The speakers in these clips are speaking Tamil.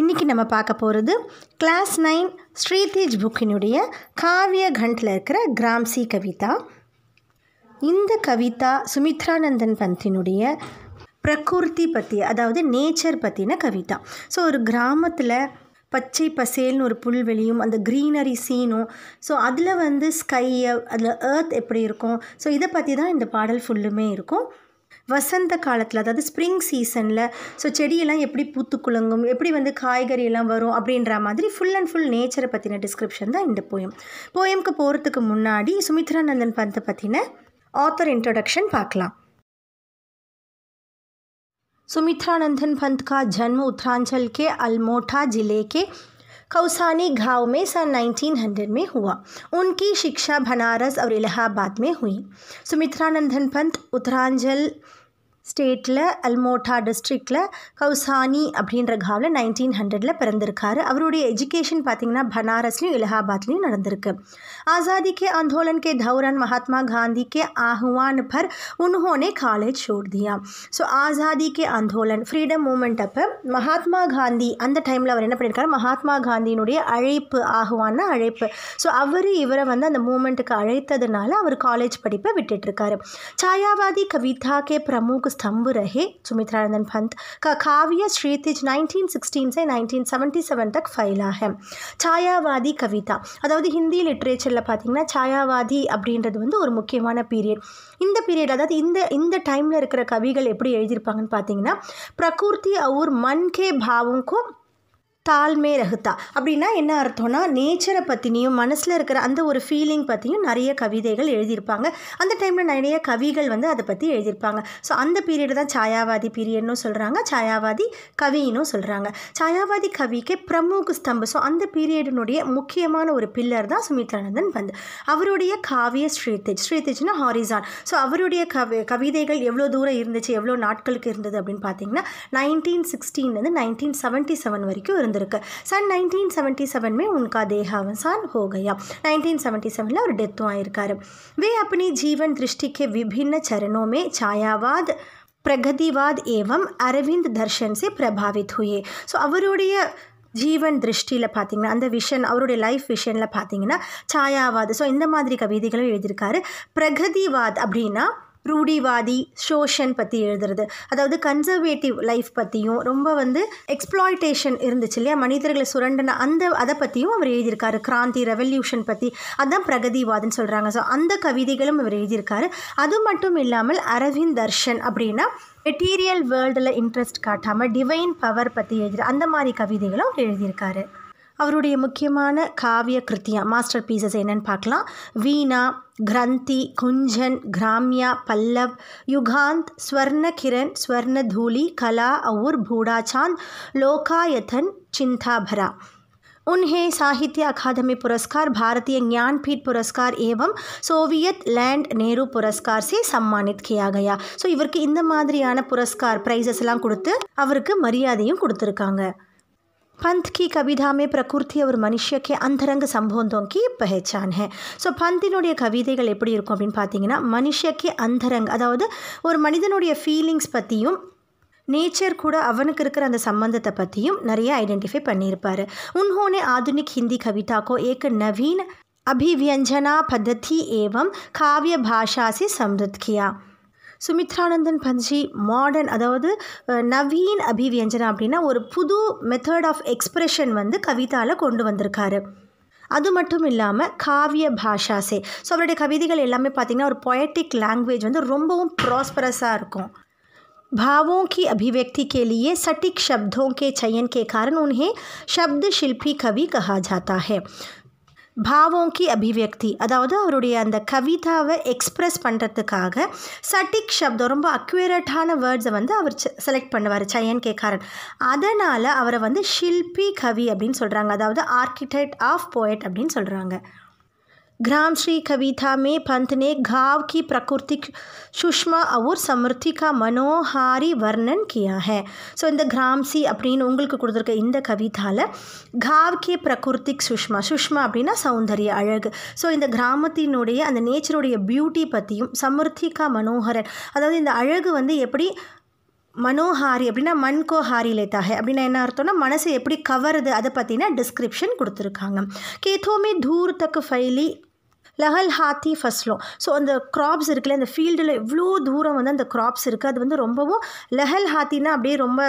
இன்றைக்கி நம்ம பார்க்க போகிறது கிளாஸ் நைன் ஸ்ரீதேஜ் புக்கினுடைய காவிய கண்டில் இருக்கிற கிராம்சி கவிதா இந்த கவிதா சுமித்ரானந்தன் பந்தினுடைய பிரகிருதி பற்றி அதாவது நேச்சர் பற்றின கவிதா ஸோ ஒரு கிராமத்தில் பச்சை பசேல்னு ஒரு புல்வெளியும் அந்த க்ரீனரி சீனும் ஸோ அதில் வந்து ஸ்கையை அதில் ஏர்த் எப்படி இருக்கும் ஸோ இதை பற்றி தான் இந்த பாடல் ஃபுல்லுமே இருக்கும் வசந்த காலத்தில் அதாவது ஸ்ப்ரிங் சீசனில் ஸோ செடியெல்லாம் எப்படி பூத்து குழங்கும் எப்படி வந்து காய்கறியெல்லாம் வரும் அப்படின்ற மாதிரி ஃபுல் அண்ட் ஃபுல் நேச்சரை பற்றின டிஸ்கிரிப்ஷன் தான் இந்த போயம் போயமுக்கு போகிறதுக்கு முன்னாடி சுமித்ரானந்தன் பந்தை பற்றின ஆத்தர் இன்ட்ரொடக்ஷன் பார்க்கலாம் சுமித்ரானந்தன் पंत का जन्म உத்தராஞ்சல் கே அல்மோட்டா ஜிலே கே कौसानी घाव में सन 1900 में हुआ उनकी शिक्षा बनारस और इलाहाबाद में हुई सुमित्रानंदन पंत उत्तरांचल ஸ்டேட்டில் அல்மோட்டா டிஸ்ட்ரிக்டில் கௌசானி அப்படின்ற காவில் நைன்டீன் ஹண்ட்ரடில் பிறந்திருக்காரு அவருடைய எஜுகேஷன் பார்த்திங்கன்னா பனாரஸ்லையும் இலகாபாத்லேயும் நடந்திருக்கு ஆசாதி கே ஆந்தோலன் கே தௌரன் மகாத்மா காந்தி கே ஆஹ்வான் பர் உன்ஹோனே காலேஜ் छोड़ ஸோ ஆசாதி கே ஆந்தோலன் ஃப்ரீடம் மூமெண்ட் அப்போ மகாத்மா காந்தி அந்த டைமில் அவர் என்ன பண்ணியிருக்காரு மகாத்மா காந்தியினுடைய அழைப்பு ஆகுவான்னு அழைப்பு ஸோ அவர் இவரை வந்து அந்த மூமெண்ட்டுக்கு அழைத்ததுனால அவர் காலேஜ் படிப்பை விட்டுட்டுருக்காரு சாயாவாதி கவிதா கே பிரமுக் ஸ்தம்பு स्तंभ रहे सुमित्रा नंदन पंत का काव्य श्रीतिज 1916 से 1977 तक फैला है சாயாவாதி கவிதா அதாவது ஹிந்தி லிட்ரேச்சரில் பார்த்தீங்கன்னா சாயாவாதி அப்படின்றது வந்து ஒரு முக்கியமான பீரியட் இந்த பீரியட் அதாவது இந்த இந்த டைமில் இருக்கிற கவிகள் எப்படி எழுதியிருப்பாங்கன்னு பார்த்தீங்கன்னா பிரகூர்த்தி அவுர் மன்கே கே பாவுக்கும் தாழ்மே ரகுத்தா அப்படின்னா என்ன அர்த்தம்னா நேச்சரை பற்றினியும் மனசில் இருக்கிற அந்த ஒரு ஃபீலிங் பற்றியும் நிறைய கவிதைகள் எழுதியிருப்பாங்க அந்த டைமில் நிறைய கவிகள் வந்து அதை பற்றி எழுதியிருப்பாங்க ஸோ அந்த பீரியட் தான் சாயாவாதி பீரியட்னு சொல்கிறாங்க சாயாவாதி கவின்னு சொல்கிறாங்க சாயாவாதி கவிக்கு பிரமுக ஸ்தம்பு ஸோ அந்த பீரியடினுடைய முக்கியமான ஒரு பில்லர் தான் சுமித்ரானந்தன் பந்த் அவருடைய காவிய ஸ்ரீதேஜ் ஸ்ரீதேஜ்னா ஹாரிசான் ஸோ அவருடைய கவி கவிதைகள் எவ்வளோ தூரம் இருந்துச்சு எவ்வளோ நாட்களுக்கு இருந்தது அப்படின்னு பார்த்தீங்கன்னா நைன்டீன் சிக்ஸ்டீன்லேருந்து நைன்டீன் செவன்ட்டி செவன் வரைக்கும் இருந்தது வந்திருக்கு சன் நைன்டீன் செவன்ட்டி செवन में उनका देहावसान हो गया 1977 और डेथ आयिकार वे अपनी जीवन दृष्टि के विभिन्न चरणों में छायावाद பிரகதிவாத் ஏவம் அரவிந்த் தர்ஷன் சே பிரபாவித் ஹுயே ஸோ அவருடைய ஜீவன் திருஷ்டியில் பார்த்தீங்கன்னா அந்த விஷன் அவருடைய லைஃப் விஷனில் பார்த்தீங்கன்னா சாயாவாது ஸோ இந்த மாதிரி கவிதைகளும் எழுதியிருக்காரு பிரகதிவாத் அப்படின்னா ரூடிவாதி ஷோஷன் பற்றி எழுதுறது அதாவது கன்சர்வேட்டிவ் லைஃப் பற்றியும் ரொம்ப வந்து எக்ஸ்ப்ளாய்டேஷன் இருந்துச்சு இல்லையா மனிதர்களை சுரண்டின அந்த அதை பற்றியும் அவர் எழுதியிருக்காரு கிராந்தி ரெவல்யூஷன் பற்றி அதுதான் பிரகதிவாதின்னு சொல்கிறாங்க ஸோ அந்த கவிதைகளும் அவர் எழுதியிருக்காரு அது மட்டும் இல்லாமல் அரவிந்த் தர்ஷன் அப்படின்னா மெட்டீரியல் வேர்ல்டில் இன்ட்ரெஸ்ட் காட்டாமல் டிவைன் பவர் பற்றி எழுதுகிற அந்த மாதிரி கவிதைகளும் அவர் எழுதியிருக்காரு அவருடைய முக்கியமான காவிய கிருத்தியா மாஸ்டர் பீசஸ் என்னென்னு பார்க்கலாம் வீணா கிரந்தி குஞ்சன் கிராமியா பல்லவ் யுகாந்த் ஸ்வர்ண கிரண் ஸ்வர்ண தூலி கலா அவுர் பூடாச்சாந்த் லோகாயதன் சிந்தாபரா उन्हें साहित्य अकादमी पुरस्कार भारतीय ज्ञानपीठ पुरस्कार एवं सोवियत लैंड नेहरू पुरस्कार से सम्मानित किया गया ஸோ இவருக்கு இந்த மாதிரியான புரஸ்கார் ப்ரைஸஸ்லாம் கொடுத்து அவருக்கு மரியாதையும் கொடுத்துருக்காங்க पंत की कविता में प्रकृति और मनुष्य के अंतरंग संबंधों की पहचान है सो பந்தினுடைய கவிதைகள் எப்படி இருக்கும் அப்படின்னு பார்த்தீங்கன்னா மனுஷக்கு அந்தரங் அதாவது ஒரு மனிதனுடைய ஃபீலிங்ஸ் பற்றியும் नेचर கூட அவனுக்கு இருக்கிற அந்த சம்பந்தத்தை பற்றியும் நிறைய ஐடென்டிஃபை பண்ணியிருப்பார் उन्होंने आधुनिक हिंदी कविता को एक नवीन अभिव्यंजना पद्धति एवं काव्य भाषा से समृद्ध किया सुमित्रानंदन पंत जी मॉडर्न அதாவது नवीन અભિવ્યੰਜన அப்படினா ஒரு புது மெத்தட் ஆஃப் எக்ஸ்பிரஷன் வந்து கவிதால கொண்டு வந்திருக்காரு அது மட்டுமல்லாம காவிய ભાષા से सो அவருடைய கவிதைகள் எல்லாமே பாத்தீங்கன்னா ஒரு poetic language வந்து ரொம்பவும் prosperous-ஆ இருக்கும் ಭಾವوں की अभिव्यक्ति के लिए सटीक शब्दों के चयन के कारण उन्हें शब्द शिल्पी कवि कहा जाता है கி அபிவியக்தி அதாவது அவருடைய அந்த கவிதாவை எக்ஸ்ப்ரெஸ் பண்ணுறதுக்காக சட்டிக் சப்தம் ரொம்ப அக்யூரேட்டான வேர்ட்ஸை வந்து அவர் செலக்ட் பண்ணுவார் சயன் கேக்காரன் அதனால் அவரை வந்து ஷில்பி கவி அப்படின்னு சொல்கிறாங்க அதாவது ஆர்கிடெக்ட் ஆஃப் போயட் அப்படின்னு சொல்கிறாங்க ग्राम श्री कविता में पंत ने घाव की प्राकृतिक சுஷ்மா और समृद्धि का மனோஹாரி வர்ணன் கியா है ஸோ இந்த கிராம்சி அப்படின்னு உங்களுக்கு கொடுத்துருக்க இந்த கவிதாவில் காவ்கே பிரகிருத்திக் சுஷ்மா சுஷ்மா அப்படின்னா சௌந்தரிய அழகு ஸோ இந்த கிராமத்தினுடைய அந்த நேச்சருடைய பியூட்டி பற்றியும் சமிருத்திகா மனோகரன் அதாவது இந்த அழகு வந்து எப்படி மனோஹாரி அப்படின்னா மண்கோ ஹாரி லேத்தாகே அப்படின்னா என்ன அர்த்தம்னா மனசை எப்படி கவருது அதை பற்றின டிஸ்கிரிப்ஷன் கொடுத்துருக்காங்க கேத்தோமே தூர் தக்கு ஃபைலி லஹல் ஹாத்தி ஃபஸ்லோ ஸோ அந்த க்ராப்ஸ் இருக்குல்ல அந்த ஃபீல்டில் இவ்வளோ தூரம் வந்து அந்த க்ராப்ஸ் இருக்குது அது வந்து ரொம்பவும் லஹல் ஹாத்தினா அப்படியே ரொம்ப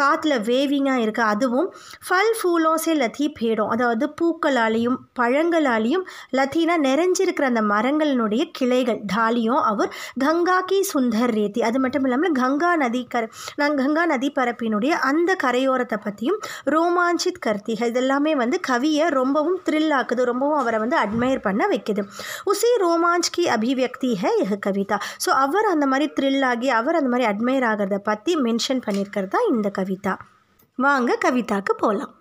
காற்றுல வேவிங்காக இருக்குது அதுவும் ஃபல் ஃபூலோஸே லத்தி பேடும் அதாவது பூக்களாலேயும் பழங்களாலேயும் லத்தினா நிறைஞ்சிருக்கிற அந்த மரங்களினுடைய கிளைகள் தாலியும் அவர் கங்கா கி சுந்தர் ரேத்தி அது மட்டும் இல்லாமல் கங்கா நதி கர நான் கங்கா நதி பரப்பினுடைய அந்த கரையோரத்தை பற்றியும் ரோமாஞ்சித் கர்த்திகள் இதெல்லாமே வந்து கவியை ரொம்பவும் த்ரில் ஆக்குது ரொம்பவும் அவரை வந்து அட்மையர் பண்ண வைக்குது கிடையாது உசி ரோமாஞ்ச்கி அபிவியக்தி ஹே இஹ கவிதா ஸோ அவர் அந்த மாதிரி த்ரில் ஆகி அவர் அந்த மாதிரி அட்மையர் ஆகிறத பற்றி மென்ஷன் பண்ணியிருக்கிறது தான் இந்த கவிதா வாங்க கவிதாவுக்கு போகலாம்